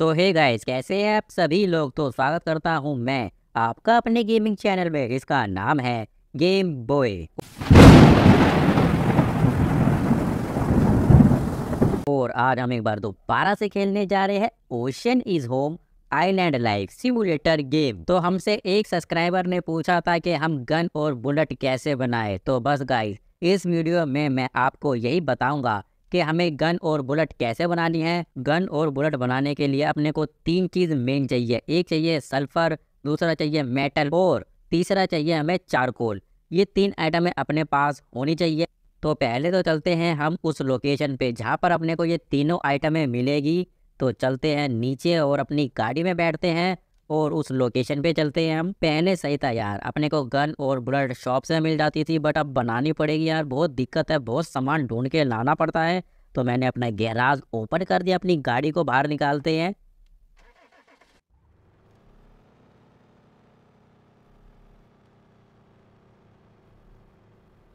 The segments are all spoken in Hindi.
सो हे गाइस कैसे हैं आप सभी लोग तो स्वागत करता हूं मैं आपका अपने गेमिंग चैनल में जिसका नाम है गेम बॉय और आज हम एक बार दोबारा से खेलने जा रहे हैं ocean is home island life simulator game तो हमसे एक सब्सक्राइबर ने पूछा था कि हम गन और बुलेट कैसे बनाए तो बस गाइस इस वीडियो में मैं आपको यही बताऊंगा कि हमें गन और बुलेट कैसे बनानी है गन और बुलेट बनाने के लिए अपने को तीन चीज़ मेन चाहिए एक चाहिए सल्फ़र दूसरा चाहिए मेटल और तीसरा चाहिए हमें चारकोल ये तीन आइटमें अपने पास होनी चाहिए तो पहले तो चलते हैं हम उस लोकेशन पे जहाँ पर अपने को ये तीनों आइटमें मिलेगी तो चलते हैं नीचे और अपनी गाड़ी में बैठते हैं और उस लोकेशन पे चलते हैं हम पहले सही था यार अपने को गन और बुलेट शॉप से मिल जाती थी बट अब बनानी पड़ेगी यार बहुत दिक्कत है बहुत सामान ढूंढ के लाना पड़ता है तो मैंने अपना गैराज ओपन कर दिया अपनी गाड़ी को बाहर निकालते हैं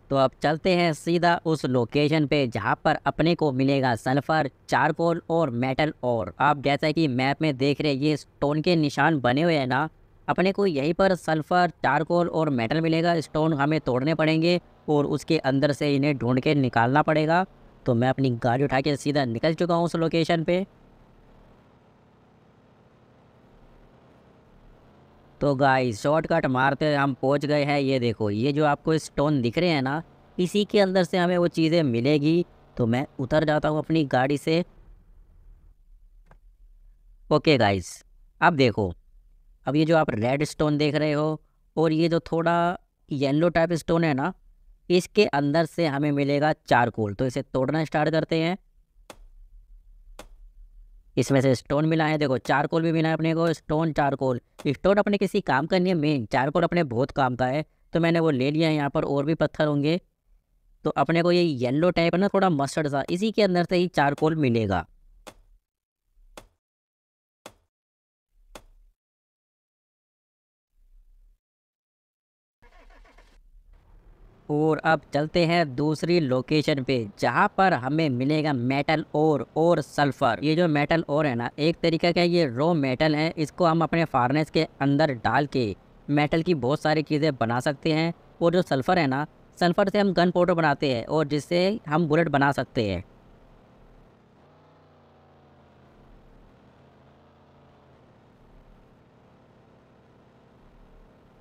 तो अब चलते हैं सीधा उस लोकेशन पे जहाँ पर अपने को मिलेगा सल्फर चारकोल और मेटल और आप जैसा कि मैप में देख रहे ये स्टोन के निशान बने हुए हैं ना अपने को यहीं पर सल्फर चारकोल और मेटल मिलेगा स्टोन हमें तोड़ने पड़ेंगे और उसके अंदर से इन्हें ढूंढ के निकालना पड़ेगा तो मैं अपनी गाड़ी उठा के सीधा निकल चुका हूँ उस लोकेशन पर तो गाइस शॉर्टकट मारते हम पहुंच गए हैं ये देखो ये जो आपको स्टोन दिख रहे हैं ना इसी के अंदर से हमें वो चीज़ें मिलेगी तो मैं उतर जाता हूँ अपनी गाड़ी से ओके गाइस अब देखो अब ये जो आप रेड स्टोन देख रहे हो और ये जो थोड़ा येलो टाइप स्टोन है ना इसके अंदर से हमें मिलेगा चारकोल तो इसे तोड़ना स्टार्ट करते हैं इसमें से स्टोन मिला है देखो चारकोल भी मिला है अपने को स्टोन चारकोल स्टोन अपने किसी काम का नहीं है मेन चारकोल अपने बहुत काम का है तो मैंने वो ले लिया है यहाँ पर और भी पत्थर होंगे तो अपने को ये येलो टाइप है ना थोड़ा मस्टर्ड सा इसी के अंदर से ही चारकोल मिलेगा और अब चलते हैं दूसरी लोकेशन पे जहाँ पर हमें मिलेगा मेटल और और सल्फर ये जो मेटल और है ना एक तरीके का ये रॉ मेटल है इसको हम अपने फार्नेस के अंदर डाल के मेटल की बहुत सारी चीज़ें बना सकते हैं और जो सल्फ़र है ना सल्फ़र से हम गन पाउडर बनाते हैं और जिससे हम बुलेट बना सकते हैं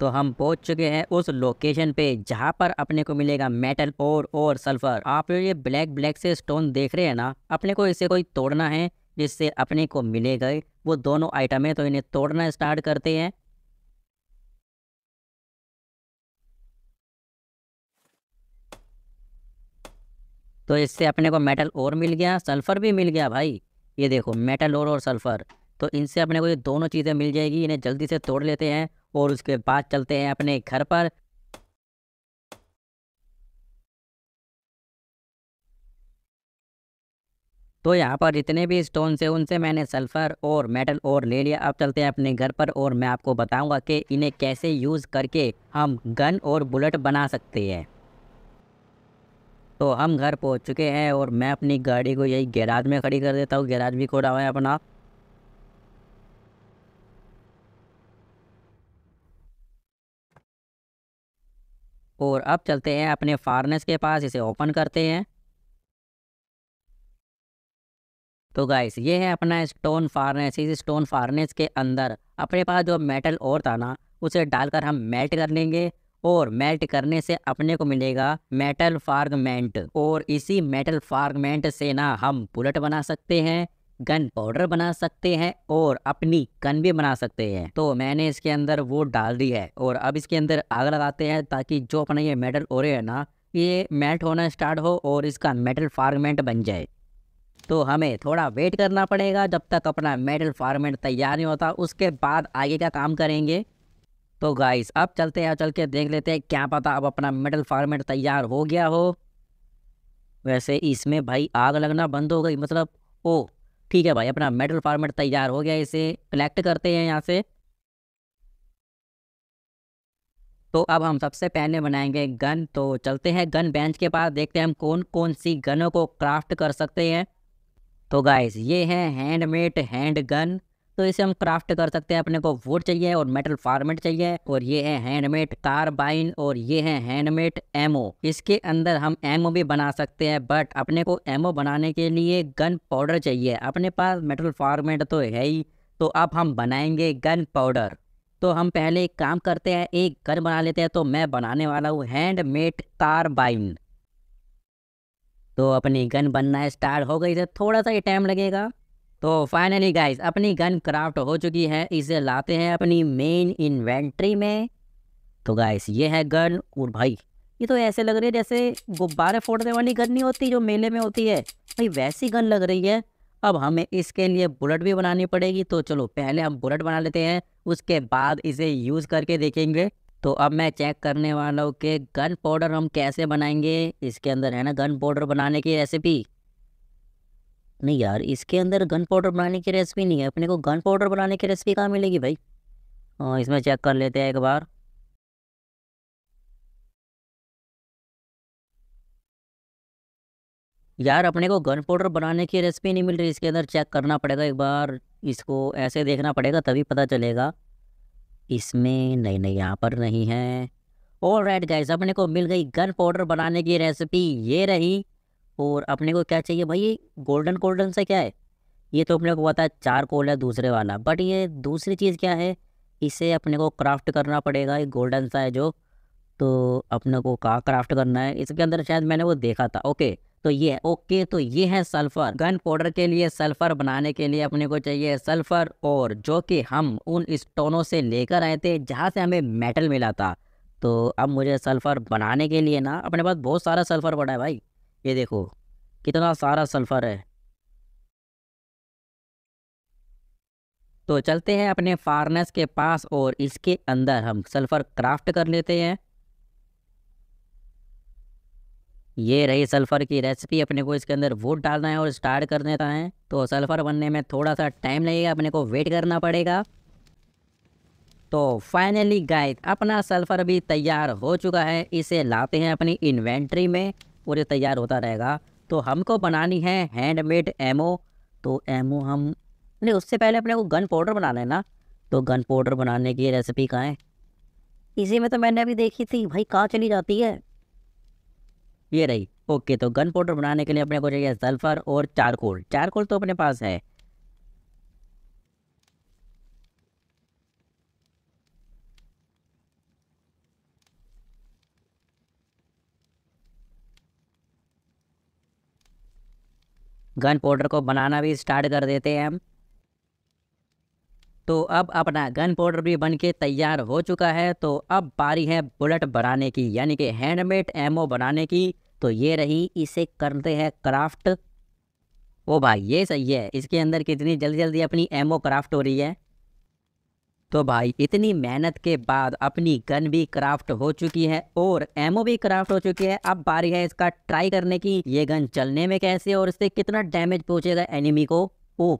तो हम पहुंच चुके हैं उस लोकेशन पे जहाँ पर अपने को मिलेगा मेटल और और सल्फर आप लोग ये ब्लैक ब्लैक से स्टोन देख रहे हैं ना अपने को इसे कोई तोड़ना है जिससे अपने को मिलेगा वो दोनों आइटम है तो इन्हें तोड़ना स्टार्ट करते हैं तो इससे अपने को मेटल और मिल गया सल्फ़र भी मिल गया भाई ये देखो मेटल और और सल्फ़र तो इनसे अपने को ये दोनों चीज़ें मिल जाएगी इन्हें जल्दी से तोड़ लेते हैं और उसके बाद चलते हैं अपने घर पर तो यहाँ पर जितने भी स्टोन से उनसे मैंने सल्फ़र और मेटल और ले लिया अब चलते हैं अपने घर पर और मैं आपको बताऊंगा कि इन्हें कैसे यूज़ करके हम गन और बुलेट बना सकते हैं तो हम घर पहुँच चुके हैं और मैं अपनी गाड़ी को यही गैराज में खड़ी कर देता हूँ गैराज भी खोड़ा हुआ है अपना और अब चलते हैं अपने फार्नेस के पास इसे ओपन करते हैं तो गाइस ये है अपना स्टोन फार्नेस इस स्टोन फार्नेस के अंदर अपने पास जो मेटल और था ना उसे डालकर हम मेल्ट कर लेंगे और मेल्ट करने से अपने को मिलेगा मेटल फार्गमेंट और इसी मेटल फार्गमेंट से ना हम बुलेट बना सकते हैं गन पाउडर बना सकते हैं और अपनी गन भी बना सकते हैं तो मैंने इसके अंदर वो डाल दी है और अब इसके अंदर आग लगाते हैं ताकि जो अपना ये मेटल हो रहे है ना ये मेल्ट होना स्टार्ट हो और इसका मेटल फार्मेंट बन जाए तो हमें थोड़ा वेट करना पड़ेगा जब तक अपना मेटल फार्मेंट तैयार नहीं होता उसके बाद आगे का काम करेंगे तो गाइस अब चलते हैं चल के देख लेते हैं क्या पता अब अपना मेटल फार्मेट तैयार हो गया हो वैसे इसमें भाई आग लगना बंद हो गई मतलब ओ ठीक है भाई अपना मेटल फॉर्मेट तैयार हो गया इसे कलेक्ट करते हैं यहाँ से तो अब हम सबसे पहले बनाएंगे गन तो चलते हैं गन बेंच के पास देखते हैं हम कौन कौन सी गनों को क्राफ्ट कर सकते हैं तो गाइस ये है हैंडमेड हैंड गन तो इसे हम क्राफ्ट कर सकते हैं अपने को वुड चाहिए और मेटल फार्मेट चाहिए और ये है हैंडमेड कार्बाइन और ये है हैंडमेड एमओ इसके अंदर हम एमओ भी बना सकते हैं बट अपने को एमओ बनाने के लिए गन पाउडर चाहिए अपने पास मेटल फार्मेट तो है ही तो अब हम बनाएंगे गन पाउडर तो हम पहले एक काम करते हैं एक गन बना लेते हैं तो मैं बनाने वाला हूँ हैंडमेड कारबाइन तो अपनी गन बनना स्टार्ट हो गई से थोड़ा सा ही टाइम लगेगा तो फाइनली गाइस अपनी गन क्राफ्ट हो चुकी है इसे लाते हैं अपनी मेन इन्वेंट्री में तो गाइस ये है गन और भाई ये तो ऐसे लग रही है जैसे गुब्बारे फोड़ने वाली गन नहीं होती जो मेले में होती है भाई वैसी गन लग रही है अब हमें इसके लिए बुलेट भी बनानी पड़ेगी तो चलो पहले हम बुलेट बना लेते हैं उसके बाद इसे यूज़ करके देखेंगे तो अब मैं चेक करने वाला हूँ कि गन पाउडर हम कैसे बनाएंगे इसके अंदर है ना गन पाउडर बनाने की रेसिपी नहीं यार इसके अंदर गन पाउडर बनाने की रेसिपी नहीं है अपने को गन पाउडर बनाने की रेसिपी कहाँ मिलेगी भाई हाँ इसमें चेक कर लेते हैं एक बार यार अपने को गन पाउडर बनाने की रेसिपी नहीं मिल रही इसके अंदर चेक करना पड़ेगा एक बार इसको ऐसे देखना पड़ेगा तभी पता चलेगा इसमें नहीं नहीं यहाँ पर नहीं है ऑल राइट गाइज अपने को मिल गई गन पाउडर बनाने की रेसिपी ये रही और अपने को क्या चाहिए भाई गोल्डन गोल्डन से क्या है ये तो अपने को पता है चार कोल है दूसरे वाला बट ये दूसरी चीज़ क्या है इसे अपने को क्राफ्ट करना पड़ेगा ये गोल्डन सा है जो तो अपने को कहा क्राफ्ट करना है इसके अंदर शायद मैंने वो देखा था ओके तो ये है ओके तो ये है सल्फ़र गन पाउडर के लिए सल्फ़र बनाने के लिए अपने को चाहिए सल्फ़र और जो कि हम उन स्टोनों से लेकर आए थे जहाँ से हमें मेटल मिला था तो अब मुझे सल्फ़र बनाने के लिए ना अपने पास बहुत सारा सल्फ़र पड़ा है भाई ये देखो कितना सारा सल्फ़र है तो चलते हैं अपने फार्नेस के पास और इसके अंदर हम सल्फ़र क्राफ्ट कर लेते हैं ये रही सल्फ़र की रेसिपी अपने को इसके अंदर वोट डालना है और स्टार्ट कर देता है तो सल्फ़र बनने में थोड़ा सा टाइम लगेगा अपने को वेट करना पड़ेगा तो फाइनली गाइस अपना सल्फ़र भी तैयार हो चुका है इसे लाते हैं अपनी इन्वेंट्री में और ये तैयार होता रहेगा तो हमको बनानी है हैंडमेड एमओ तो एमओ हम नहीं उससे पहले अपने को गन पाउडर बनाना है ना तो गन पाउडर बनाने की रेसिपी कहाँ है इसी में तो मैंने अभी देखी थी भाई कहाँ चली जाती है ये रही ओके तो गन पाउडर बनाने के लिए अपने को चाहिए सल्फ़र और चारकोल चारकोल तो अपने पास है गन पाउडर को बनाना भी स्टार्ट कर देते हैं हम तो अब अपना गन पाउडर भी बन के तैयार हो चुका है तो अब पारी है बुलेट बनाने की यानी कि हैंडमेड एमओ बनाने की तो ये रही इसे करते हैं क्राफ्ट ओ भाई ये सही है इसके अंदर कितनी जल्दी जल्दी अपनी एमओ क्राफ्ट हो रही है तो भाई इतनी मेहनत के बाद अपनी गन भी क्राफ्ट हो चुकी है और एमओ भी क्राफ्ट हो चुकी है अब बारी है इसका ट्राई करने की ये गन चलने में कैसे और इससे कितना डैमेज पहुंचेगा एनिमी को ओ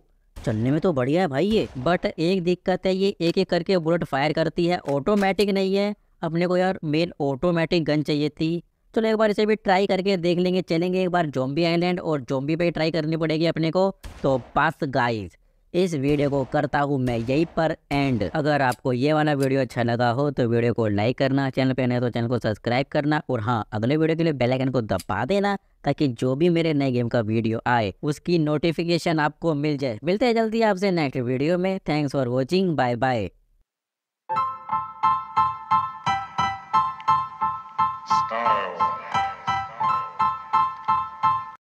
चलने में तो बढ़िया है भाई ये बट एक दिक्कत है ये एक एक करके बुलेट फायर करती है ऑटोमेटिक नहीं है अपने को यार मेन ऑटोमेटिक गन चाहिए थी चलो एक बार इसे भी ट्राई करके देख लेंगे चलेंगे एक बार जोम्बी आइलैंड और जोम्बी पे ट्राई करनी पड़ेगी अपने को तो बस गाइस इस वीडियो को करता हूँ मैं यही पर एंड अगर आपको ये वाला वीडियो अच्छा लगा हो तो वीडियो को लाइक करना चैनल पे नए तो चैनल को सब्सक्राइब करना और हाँ अगले वीडियो के लिए बेलाइकन को दबा देना ताकि जो भी मेरे नए गेम का वीडियो आए उसकी नोटिफिकेशन आपको मिल जाए मिलते हैं जल्दी आपसे नेक्स्ट वीडियो में thanks for watching bye bye